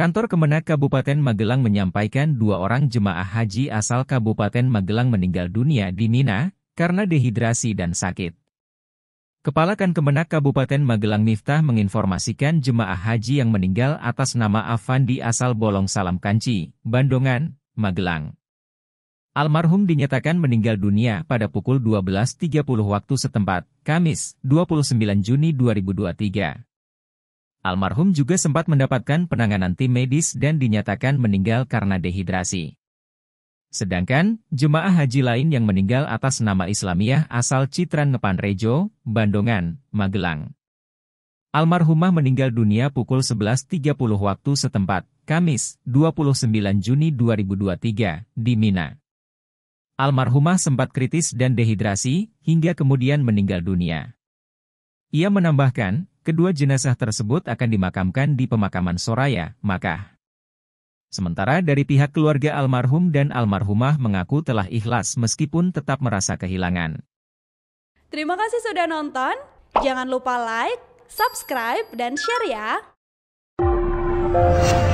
Kantor Kemenak Kabupaten Magelang menyampaikan dua orang jemaah haji asal Kabupaten Magelang meninggal dunia di Mina karena dehidrasi dan sakit. Kepala Kan Kemenak Kabupaten Magelang Miftah menginformasikan jemaah haji yang meninggal atas nama Afandi asal Bolong Salam Kanci, Bandongan, Magelang. Almarhum dinyatakan meninggal dunia pada pukul 12.30 waktu setempat, Kamis, 29 Juni 2023. Almarhum juga sempat mendapatkan penanganan tim medis dan dinyatakan meninggal karena dehidrasi. Sedangkan, jemaah haji lain yang meninggal atas nama Islamiyah asal Citran Rejo, Bandongan, Magelang. Almarhumah meninggal dunia pukul 11.30 waktu setempat, Kamis, 29 Juni 2023, di Mina. Almarhumah sempat kritis dan dehidrasi, hingga kemudian meninggal dunia. Ia menambahkan, Kedua jenazah tersebut akan dimakamkan di pemakaman Soraya, Makkah. Sementara dari pihak keluarga almarhum dan almarhumah mengaku telah ikhlas meskipun tetap merasa kehilangan. Terima kasih sudah nonton. Jangan lupa like, subscribe, dan share ya.